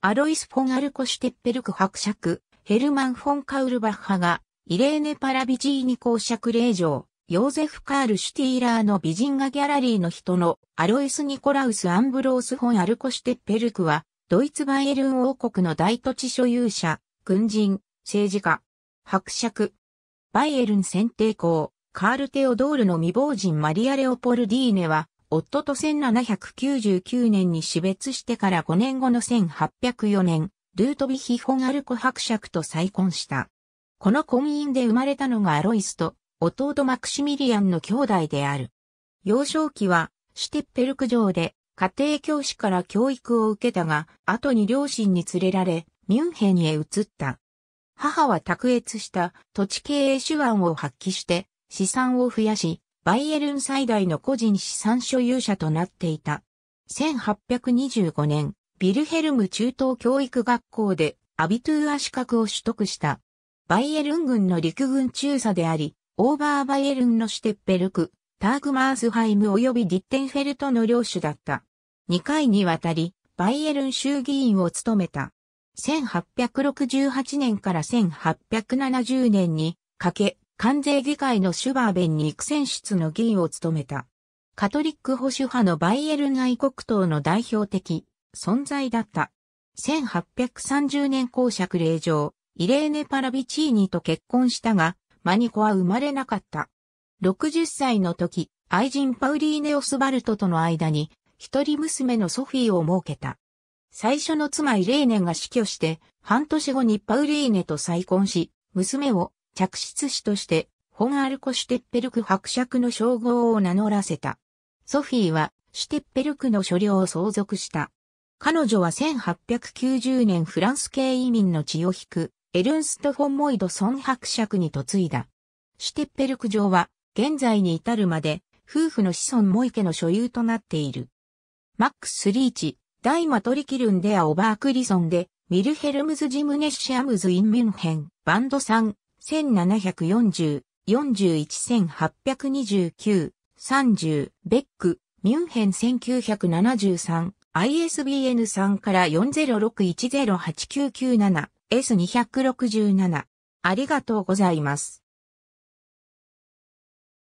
アロイス・フォン・アルコ・シュテッペルク伯爵、ヘルマン・フォン・カウルバッハが、イレーネ・パラビジーニ公爵令嬢、ヨーゼフ・カール・シュティーラーの美人画ギャラリーの人のアロイス・ニコラウス・アンブロース・フォン・アルコ・シュテッペルクは、ドイツ・バイエルン王国の大土地所有者、軍人、政治家、伯爵、バイエルン選定校、カール・テオドールの未亡人マリア・レオポルディーネは、夫と1799年に死別してから5年後の1804年、ルートビヒ・ホン・アルコ伯爵と再婚した。この婚姻で生まれたのがアロイスと弟マクシミリアンの兄弟である。幼少期はシュテッペルク城で家庭教師から教育を受けたが、後に両親に連れられ、ミュンヘンへ移った。母は卓越した土地経営手腕を発揮して資産を増やし、バイエルン最大の個人資産所有者となっていた。1825年、ビルヘルム中等教育学校でアビトゥーア資格を取得した。バイエルン軍の陸軍中佐であり、オーバーバイエルンのシュテッペルク、ターグマースハイム及びディッテンフェルトの領主だった。2回にわたり、バイエルン衆議院を務めた。1868年から1870年にかけ、関税議会のシュバーベンに苦戦出の議員を務めた。カトリック保守派のバイエルン愛国党の代表的存在だった。1830年公爵令嬢、イレーネ・パラビチーニと結婚したが、マニコは生まれなかった。60歳の時、愛人パウリーネ・オスバルトとの間に、一人娘のソフィーを設けた。最初の妻イレーネが死去して、半年後にパウリーネと再婚し、娘を着室師として、ホンアルコ・シュテッペルク伯爵の称号を名乗らせた。ソフィーは、シュテッペルクの所領を相続した。彼女は1890年フランス系移民の血を引く、エルンスト・フォン・モイド・ソン伯爵に嫁いだ。シュテッペルク城は、現在に至るまで、夫婦の子孫モイ家の所有となっている。マックス・リーチ、大マトリキルン・デア・オバークリソンで、ミルヘルムズ・ジムネッシアムズ・イン・ミュンヘン、バンド3、1740、41,829、30、ベック、ミュンヘン1973、ISBN 3から 4061089997S267。ありがとうございます。